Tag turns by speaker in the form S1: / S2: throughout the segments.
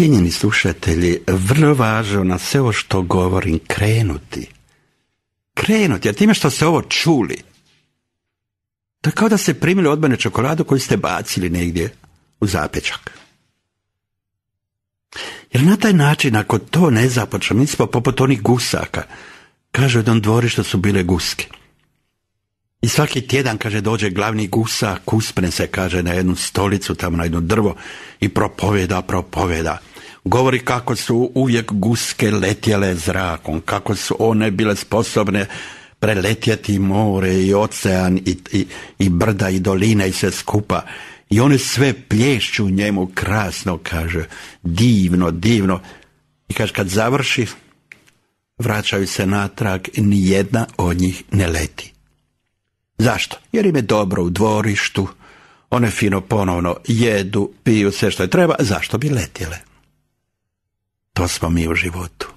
S1: Cijenjeni slušatelji, vrlo važno na sve ovo što govorim krenuti. Krenuti, a time što ste ovo čuli, to je kao da ste primili odbane čokoladu koju ste bacili negdje u zapečak. Jer na taj način, ako to ne započne, mi smo poput onih gusaka. Kaže, u jednom dvorištu su bile guske. I svaki tjedan, kaže, dođe glavni gusak, uspne se, kaže, na jednu stolicu, tamo na jedno drvo i propoveda, propoveda govori kako su uvijek guske letjele zrakom, kako su one bile sposobne preletjeti more i ocean i, i, brda i dolina i sve skupa. I one sve plješću njemu krasno, kaže, divno, divno. I kaže, kad završi, vraćaju se natrag i jedna od njih ne leti. Zašto? Jer im je dobro u dvorištu, one fino ponovno jedu, piju sve što je treba, zašto bi letjele? To smo mi u životu.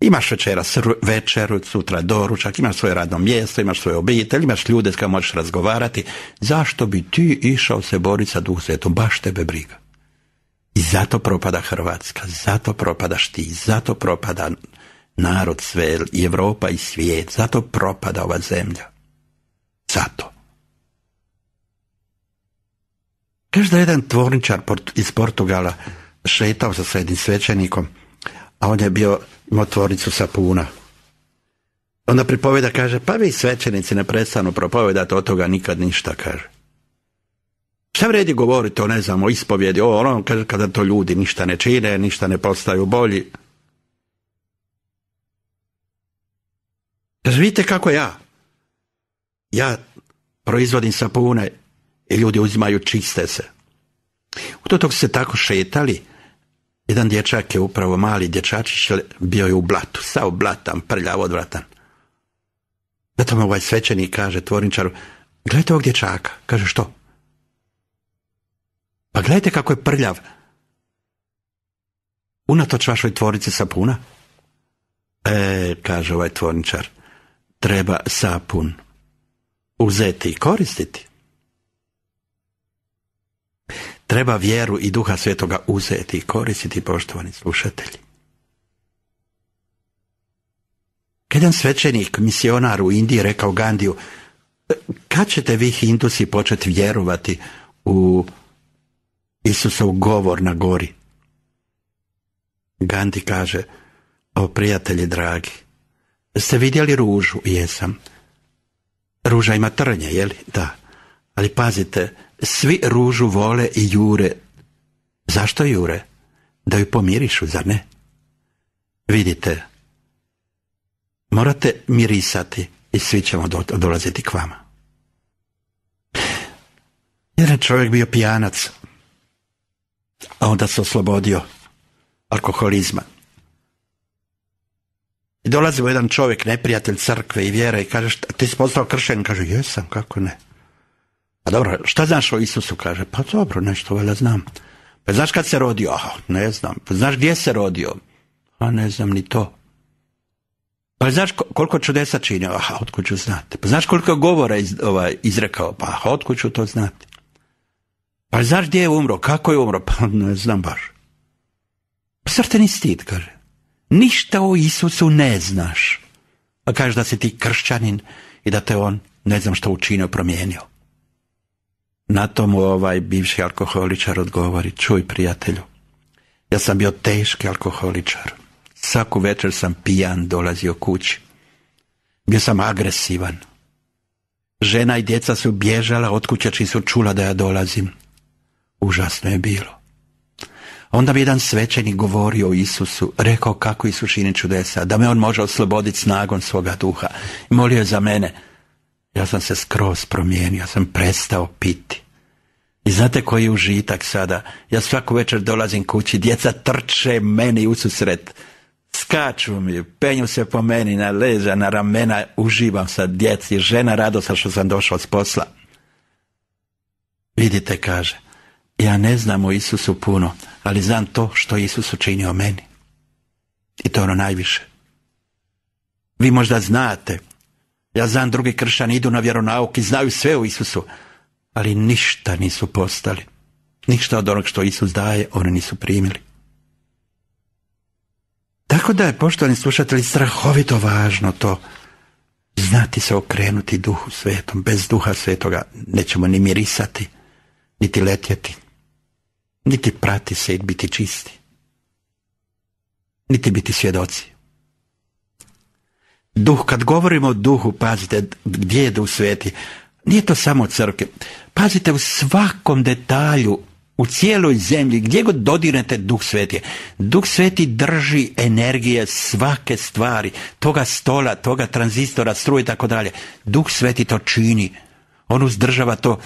S1: Imaš večera, večeru, sutra doručak, imaš svoje radno mjesto, imaš svoje obitelj, imaš ljude s kojima možeš razgovarati. Zašto bi ti išao se boriti sa duh svetom? Baš tebe briga. I zato propada Hrvatska, zato propadaš ti, zato propada narod sve, i Europa i svijet, zato propada ova zemlja. Zato. Kaže da jedan tvorničar iz Portugala šetao sa srednim svećenikom, a on je bio imao sapuna. Onda pripoveda kaže, pa vi svećenici ne prestanu propovedati, od toga nikad ništa, kaže. Šta vredi govoriti o, ne znam, o ispovjedi, o ono, kaže, kada to ljudi ništa ne čine, ništa ne postaju bolji. Kaže, vidite kako ja. Ja proizvodim sapune i ljudi uzimaju čiste se. U to tog se tako šetali, jedan dječak je upravo mali dječačić bio je u blatu, sav blatan, prljav, odvratan. Zato mu ovaj svećenik kaže tvorničaru, gledajte ovog dječaka. Kaže, što? Pa gledajte kako je prljav. Unatoč vašoj tvornici sapuna? E, kaže ovaj tvorničar, treba sapun uzeti i koristiti treba vjeru i duha svetoga uzeti i koristiti, poštovani slušatelji. Jedan svećenik, misionar u Indiji rekao Gandiju, kad ćete vi hindusi početi vjerovati u Isusov govor na gori? Gandhi kaže, o prijatelji dragi, ste vidjeli ružu? Jesam. Ruža ima trnje, jeli? Da. Ali pazite, svi ružu vole i jure. Zašto jure? Da ju pomirišu, zar ne? Vidite, morate mirisati i svi ćemo do, dolaziti k vama. Jedan čovjek bio pijanac, a onda se oslobodio alkoholizma. I dolazi mu jedan čovjek, neprijatelj crkve i vjere i kaže, ti si postao kršen. Kaže, jesam, kako ne? Pa dobro, šta znaš o Isusu? Kaže, pa dobro, nešto valjda znam. Pa znaš kad se rodio? Aha, ne znam. Pa znaš gdje se rodio? A pa ne znam ni to. Pa znaš koliko čudesa činio? Aha, otkud ću znati. Pa znaš koliko govora ovaj, izrekao? Pa aha, otkud ću to znati. Pa znaš gdje je umro? Kako je umro? Pa ne znam baš. Pa zar te ni stid, kaže. Ništa o Isusu ne znaš. Pa kažeš da si ti kršćanin i da te on ne znam što učinio promijenio. Na to mu ovaj bivši alkoholičar odgovori, čuj prijatelju, ja sam bio teški alkoholičar. Svaku večer sam pijan dolazio kući. Bio sam agresivan. Žena i djeca su bježala od kuće čim su čula da ja dolazim. Užasno je bilo. Onda bi jedan svećenik govorio o Isusu, rekao kako Isušini čudesa, da me on može osloboditi snagom svoga duha. Molio je za mene. Ja sam se skroz promijenio, ja sam prestao piti. I znate koji je užitak sada? Ja svaku večer dolazim kući, djeca trče meni susret. Skaču mi, penju se po meni na leđa, na ramena, uživam sa djeci, žena radosa što sam došao s posla. Vidite, kaže, ja ne znam o Isusu puno, ali znam to što Isus učinio meni. I to ono najviše. Vi možda znate ja znam drugi kršćani idu na vjeronauk i znaju sve o Isusu, ali ništa nisu postali. Ništa od onog što Isus daje, oni nisu primili. Tako da je, poštovani slušatelji, strahovito važno to znati se okrenuti duhu svetom. Bez duha svetoga nećemo ni mirisati, niti letjeti, niti prati se i biti čisti, niti biti svjedoci duh, kad govorimo o duhu, pazite gdje je duh sveti, nije to samo crke. Pazite u svakom detalju, u cijeloj zemlji, gdje god dodirnete duh sveti. Duh sveti drži energije svake stvari, toga stola, toga tranzistora, struje i tako dalje. Duh sveti to čini. On uzdržava to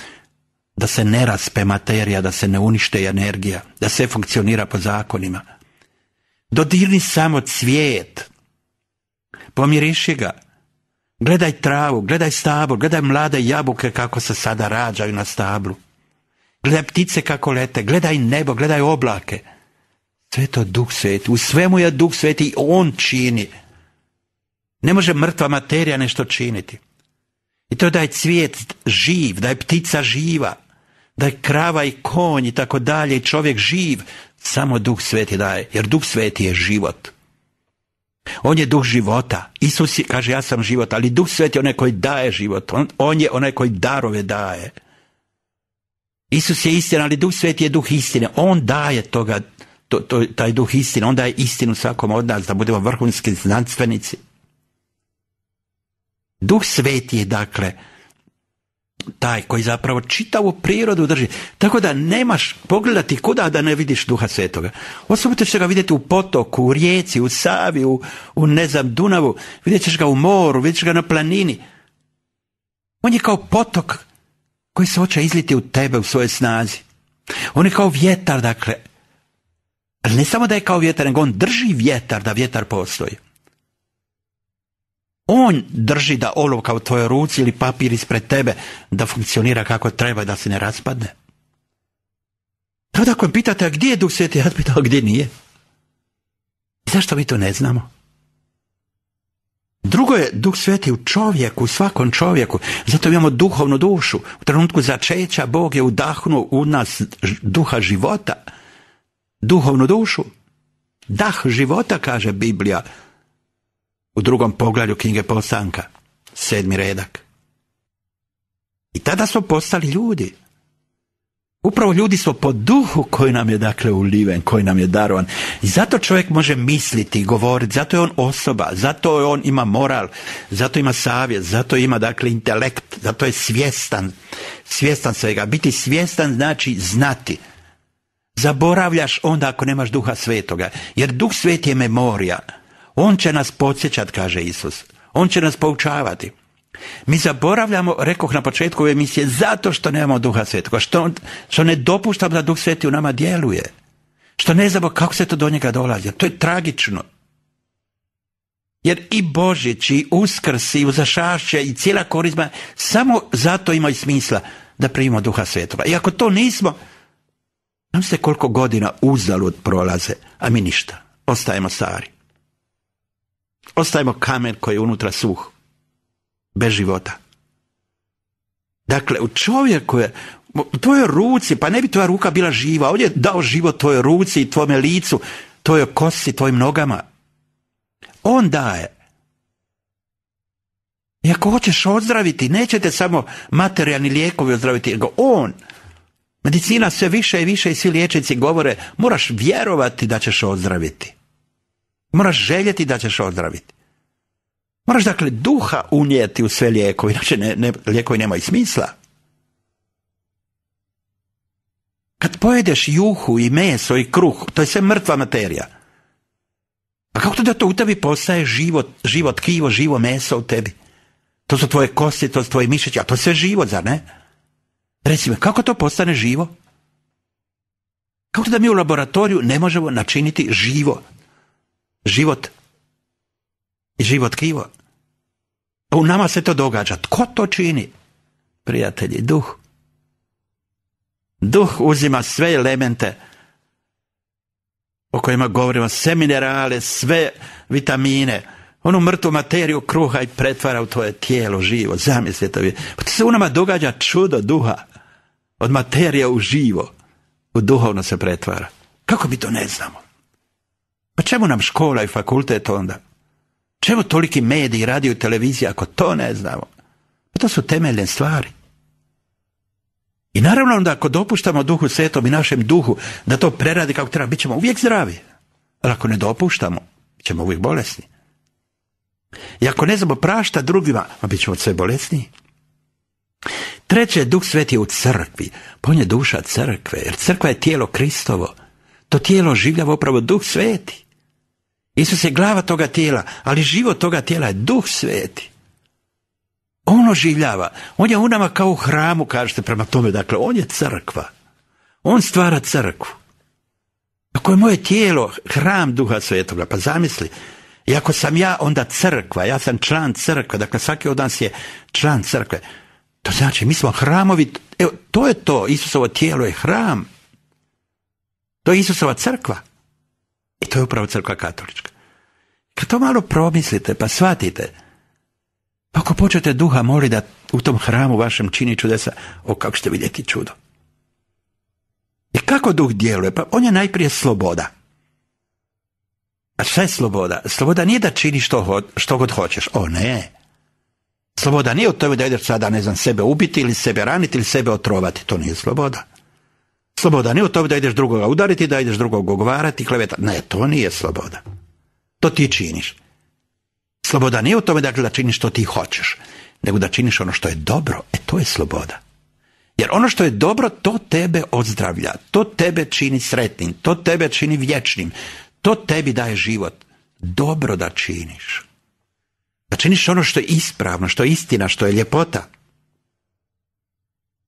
S1: da se ne raspe materija, da se ne unište energija, da sve funkcionira po zakonima. Dodirni samo cvijet, pomiriši ga. Gledaj travu, gledaj stablo, gledaj mlade jabuke kako se sada rađaju na stablu. Gledaj ptice kako lete, gledaj nebo, gledaj oblake. Sve to duh sveti. U svemu je duh sveti i on čini. Ne može mrtva materija nešto činiti. I to da je cvijet živ, da je ptica živa, da je krava i konj i tako dalje i čovjek živ, samo duh sveti daje, jer duh sveti je život. On je duh života. Isus je, kaže ja sam život, ali duh sveti je onaj koji daje život. On, je onaj koji darove daje. Isus je istina, ali duh sveti je duh istine. On daje toga, to, taj duh istine. On daje istinu svakom od nas da budemo vrhunski znanstvenici. Duh sveti je dakle taj koji zapravo čitavu prirodu drži. Tako da nemaš pogledati kuda da ne vidiš duha svetoga. Osobito ćeš ga vidjeti u potoku, u rijeci, u Savi, u, u ne znam, Dunavu. Vidjet ćeš ga u moru, vidjet ćeš ga na planini. On je kao potok koji se hoće izliti u tebe, u svoje snazi. On je kao vjetar, dakle. Ali ne samo da je kao vjetar, nego on drži vjetar, da vjetar postoji on drži da olovka u tvojoj ruci ili papir ispred tebe da funkcionira kako treba da se ne raspadne. Pa onda ako pitate, a gdje je Duh Sveti, ja pitao gdje nije? zašto mi to ne znamo? Drugo je Duh Sveti u čovjeku, u svakom čovjeku. Zato imamo duhovnu dušu. U trenutku začeća Bog je udahnuo u nas duha života. Duhovnu dušu. Dah života, kaže Biblija u drugom poglavlju knjige Posanka, sedmi redak. I tada smo postali ljudi. Upravo ljudi smo po duhu koji nam je dakle uliven, koji nam je darovan. I zato čovjek može misliti, govoriti, zato je on osoba, zato je on ima moral, zato ima savjest, zato ima dakle intelekt, zato je svjestan, svjestan svega. Biti svjestan znači znati. Zaboravljaš onda ako nemaš duha svetoga, jer duh sveti je memorija. On će nas podsjećati, kaže Isus. On će nas poučavati. Mi zaboravljamo, rekoh na početku ove emisije, zato što nemamo duha svetoga, što, što ne dopuštamo da duh sveti u nama djeluje. Što ne znamo kako se to do njega dolazi. To je tragično. Jer i Božić, i Uskrs, i uzašašće, i cijela korizma, samo zato imaju smisla da primimo duha svetoga. I ako to nismo, nam se koliko godina uzalud prolaze, a mi ništa. Ostajemo stari. Ostavimo kamen koji je unutra suh. Bez života. Dakle, u čovjeku je, u tvojoj ruci, pa ne bi tvoja ruka bila živa. on je dao život tvojoj ruci i tvome licu, tvojoj kosi, tvojim nogama. On daje. I ako hoćeš ozdraviti, nećete samo materijalni lijekovi ozdraviti, nego on. Medicina sve više i više i svi liječnici govore, moraš vjerovati da ćeš ozdraviti. Moraš željeti da ćeš ozdraviti. Moraš dakle duha unijeti u sve lijekovi, inače ne, ne, lijekovi nemaju smisla. Kad pojedeš juhu i meso i kruh, to je sve mrtva materija. A kako to da to u tebi postaje živo, kivo, tkivo, živo meso u tebi? To su tvoje kosti, to su tvoje mišići, a to je sve živo, zar ne? Reci mi, kako to postane živo? Kako to da mi u laboratoriju ne možemo načiniti živo život i život krivo. U nama se to događa. Tko to čini? Prijatelji, duh. Duh uzima sve elemente o kojima govorimo, sve minerale, sve vitamine, onu mrtvu materiju kruha i pretvara u tvoje tijelo živo. Zamislite vi. Pa se u nama događa čudo duha. Od materije u živo. U duhovno se pretvara. Kako mi to ne znamo? Pa čemu nam škola i fakultet onda? Čemu toliki mediji, radio i televizija ako to ne znamo? Pa to su temeljne stvari. I naravno onda ako dopuštamo duhu svetom i našem duhu da to preradi kako treba, bit ćemo uvijek zdravi. Ali ako ne dopuštamo, bit ćemo uvijek bolesni. I ako ne znamo prašta drugima, a bit ćemo sve bolesniji. Treće, duh sveti je u crkvi. Pa on je duša crkve, jer crkva je tijelo Kristovo. To tijelo življava upravo duh sveti. Isus je glava toga tijela, ali život toga tijela je duh sveti. On oživljava. On je u nama kao u hramu, kažete prema tome. Dakle, on je crkva. On stvara crkvu. Ako je moje tijelo hram duha svetoga, pa zamisli, i ako sam ja onda crkva, ja sam član crkve, dakle svaki od nas je član crkve, to znači mi smo hramovi, evo, to je to, Isusovo tijelo je hram. To je Isusova crkva. I to je upravo crkva katolička. Kad pa to malo promislite, pa shvatite. Pa ako počete duha moli da u tom hramu vašem čini čudesa, o kako ćete vidjeti čudo. I kako duh djeluje? Pa on je najprije sloboda. A šta je sloboda? Sloboda nije da čini što, god hoćeš. O ne. Sloboda nije u tome da ideš sada, ne znam, sebe ubiti ili sebe raniti ili sebe otrovati. To nije sloboda. Sloboda nije u tome da ideš drugoga udariti, da ideš drugog ogovarati, kleveta. Ne, to nije sloboda što ti činiš. Sloboda nije u tome dakle da činiš što ti hoćeš, nego da činiš ono što je dobro. E to je sloboda. Jer ono što je dobro, to tebe ozdravlja, to tebe čini sretnim, to tebe čini vječnim, to tebi daje život. Dobro da činiš. Da činiš ono što je ispravno, što je istina, što je ljepota.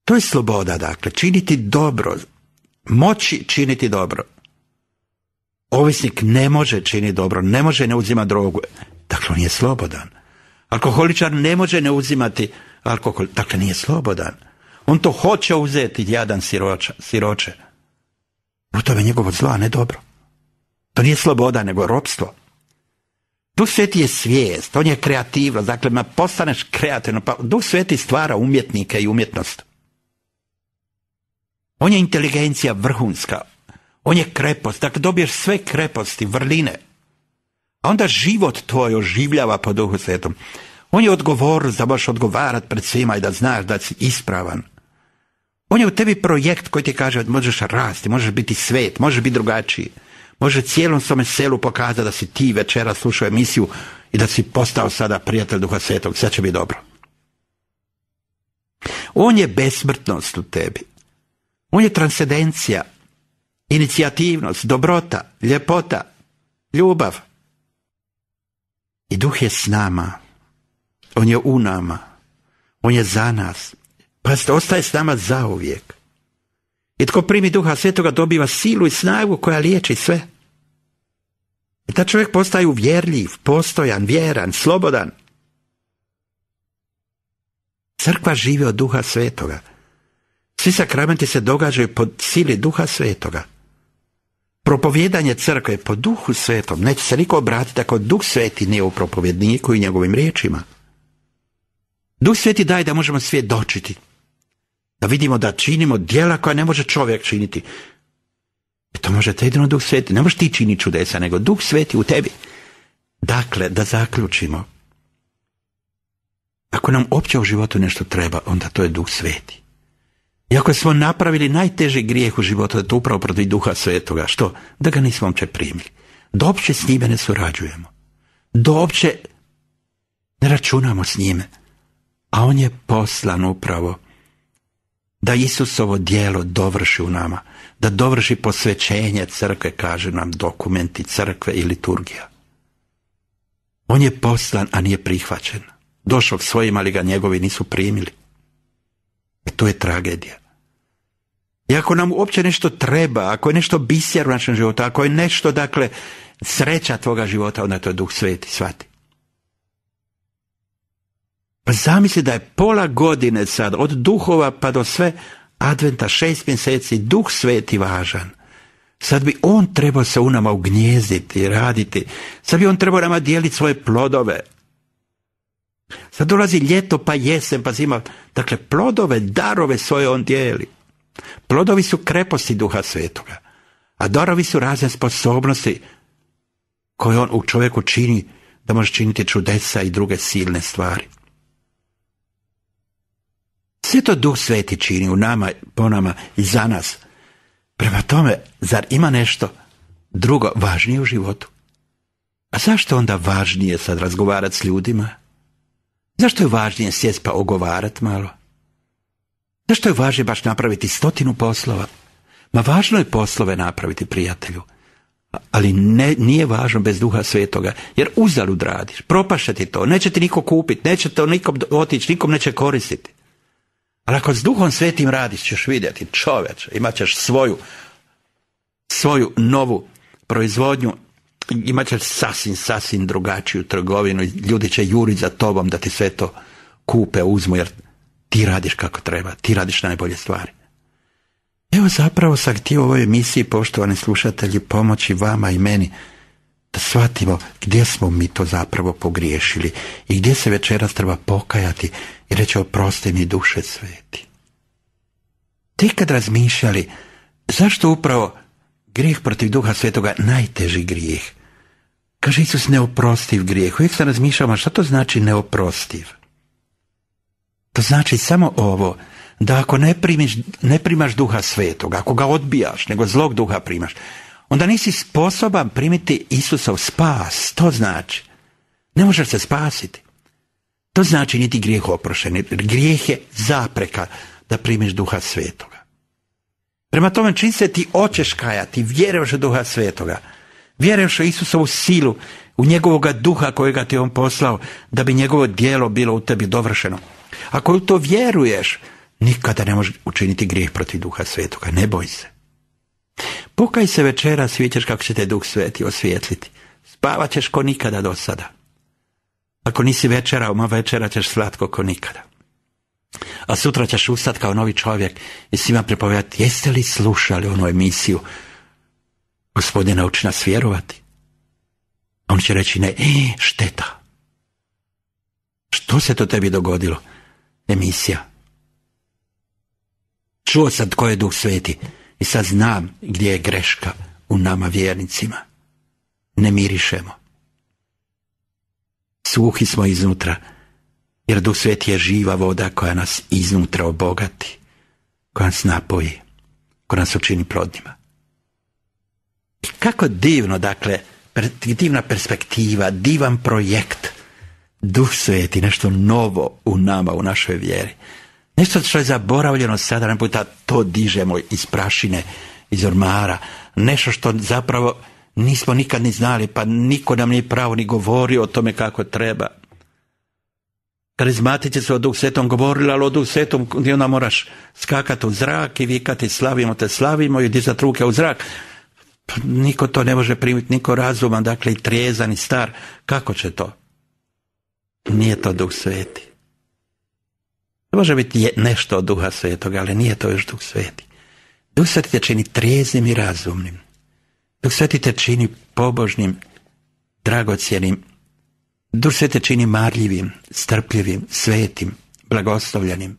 S1: To je sloboda, dakle, činiti dobro, moći činiti dobro. Ovisnik ne može činiti dobro, ne može ne uzimati drogu. Dakle, on je slobodan. Alkoholičar ne može ne uzimati alkohol. Dakle, nije slobodan. On to hoće uzeti, jadan siroča, siroče. U tome njegovo zla, ne dobro. To nije sloboda, nego ropstvo. Tu Sveti je svijest, on je kreativno, dakle ma postaneš kreativno, pa Duh Sveti stvara umjetnike i umjetnost. On je inteligencija vrhunska, on je krepost, dakle dobiješ sve kreposti, vrline. A onda život tvoj oživljava po duhu svetom. On je odgovor za baš odgovarat pred svima i da znaš da si ispravan. On je u tebi projekt koji ti kaže da možeš rasti, možeš biti svet, možeš biti drugačiji. Može cijelom svome selu pokazati da si ti večera slušao emisiju i da si postao sada prijatelj Duha Svetog. Sve će biti dobro. On je besmrtnost u tebi. On je transcendencija inicijativnost, dobrota, ljepota, ljubav. I duh je s nama. On je u nama. On je za nas. Pa ostaje s nama zauvijek. I tko primi duha svetoga dobiva silu i snagu koja liječi sve. I ta čovjek postaje uvjerljiv, postojan, vjeran, slobodan. Crkva živi od duha svetoga. Svi sakramenti se događaju pod sili duha svetoga. Propovjedanje crkve po duhu svetom, neće se niko obratiti ako duh sveti nije u propovjedniku i njegovim riječima. Duh sveti daj da možemo dočiti. da vidimo da činimo djela koja ne može čovjek činiti. E to može jedino duh sveti, ne možeš ti čini čudesa, nego duh sveti u tebi. Dakle, da zaključimo. Ako nam opće u životu nešto treba, onda to je duh sveti. Iako smo napravili najteži grijeh u životu, to upravo protiv duha svetoga. Što? Da ga nismo uopće primili. Da uopće s njime ne surađujemo. Da uopće ne računamo s njime. A on je poslan upravo da Isusovo dijelo dovrši u nama. Da dovrši posvećenje crkve, kaže nam dokumenti crkve i liturgija. On je poslan, a nije prihvaćen. Došao svojim, ali ga njegovi nisu primili to je tragedija. I ako nam uopće nešto treba, ako je nešto bisjer u našem životu, ako je nešto, dakle, sreća tvoga života, onda to je duh sveti, svati. Pa zamisli da je pola godine sad, od duhova pa do sve adventa, šest mjeseci, duh sveti važan. Sad bi on trebao se u nama ugnjeziti, raditi. Sad bi on trebao nama dijeliti svoje plodove, Sad dolazi ljeto, pa jesen, pa zima. Dakle, plodove, darove svoje on dijeli. Plodovi su kreposti duha svetoga, a darovi su razne sposobnosti koje on u čovjeku čini da može činiti čudesa i druge silne stvari. Sve to duh sveti čini u nama, po nama i za nas. Prema tome, zar ima nešto drugo važnije u životu? A zašto onda važnije sad razgovarati s ljudima? Zašto je važnije sjest pa ogovarat malo? Zašto je važnije baš napraviti stotinu poslova? Ma važno je poslove napraviti prijatelju, ali ne, nije važno bez duha svetoga, jer uzalud radiš, propaša ti to, neće ti niko kupiti, neće to nikom otići, nikom neće koristiti. Ali ako s duhom svetim radiš ćeš vidjeti, čoveč, imat ćeš svoju, svoju novu proizvodnju imat ćeš sasvim, sasvim drugačiju trgovinu i ljudi će juriti za tobom da ti sve to kupe, uzmu, jer ti radiš kako treba, ti radiš najbolje stvari. Evo zapravo sam htio u ovoj emisiji, poštovani slušatelji, pomoći vama i meni da shvatimo gdje smo mi to zapravo pogriješili i gdje se večeras treba pokajati i reći oprosti mi duše sveti. Ti kad razmišljali zašto upravo grijeh protiv duha svetoga najteži grijeh, Kaže Isus neoprostiv grijeh. Uvijek sam razmišljao, šta to znači neoprostiv? To znači samo ovo, da ako ne, primiš, ne primaš duha svetog, ako ga odbijaš, nego zlog duha primaš, onda nisi sposoban primiti Isusov spas. To znači. Ne možeš se spasiti. To znači niti grijeh oprošen. Grijeh je zapreka da primiš duha svetoga. Prema tome, čim se ti oćeš kajati, vjeruješ u duha svetoga, Vjeruješ u Isusovu silu, u njegovoga duha kojega ti je on poslao, da bi njegovo dijelo bilo u tebi dovršeno. Ako u to vjeruješ, nikada ne možeš učiniti grijeh protiv duha svetoga. Ne boj se. Pokaj se večera, i kako će te duh sveti osvijetliti. Spavat ćeš ko nikada do sada. Ako nisi večerao, ma večera ćeš slatko ko nikada. A sutra ćeš ustat kao novi čovjek i svima pripovedati jeste li slušali onu emisiju Gospodine, uči nas vjerovati. on će reći, ne, e, šteta. Što se to tebi dogodilo? Emisija. Čuo sam tko je Duh Sveti i sad znam gdje je greška u nama vjernicima. Ne mirišemo. Suhi smo iznutra, jer Duh Sveti je živa voda koja nas iznutra obogati, koja nas napoji, koja nas učini prodnjima. Kako divno, dakle, divna perspektiva, divan projekt. Duh sveti, nešto novo u nama, u našoj vjeri. Nešto što je zaboravljeno sada, na puta to dižemo iz prašine, iz ormara. Nešto što zapravo nismo nikad ni znali, pa niko nam nije pravo ni govorio o tome kako treba. Karizmatici su o Duh Svetom govorili, ali o Duh Svetom gdje onda moraš skakati u zrak i vikati slavimo te, slavimo i dizati ruke u zrak. Pa niko to ne može primiti, niko razuman, dakle i trijezan i star. Kako će to? Nije to duh sveti. To može biti nešto od duha svetog, ali nije to još duh sveti. Duh sveti te čini trijeznim i razumnim. Duh sveti te čini pobožnim, dragocjenim. Duh sveti te čini marljivim, strpljivim, svetim, blagoslovljenim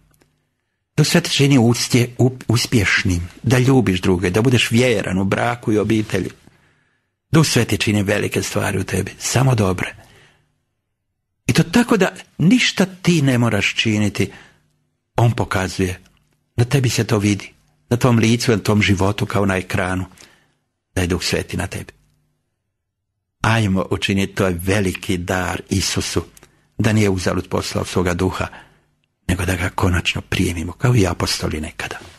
S1: to sve te čini ustje, uspješnim, da ljubiš druge, da budeš vjeran u braku i obitelji. Duh Sveti čini velike stvari u tebi, samo dobre. I to tako da ništa ti ne moraš činiti, on pokazuje. Na tebi se to vidi, na tom licu, na tom životu kao na ekranu, da je Duh Sveti na tebi. Ajmo učiniti to je veliki dar Isusu, da nije uzalud poslao svoga duha, nego da ga konačno prijemimo kao i apostoli nekada.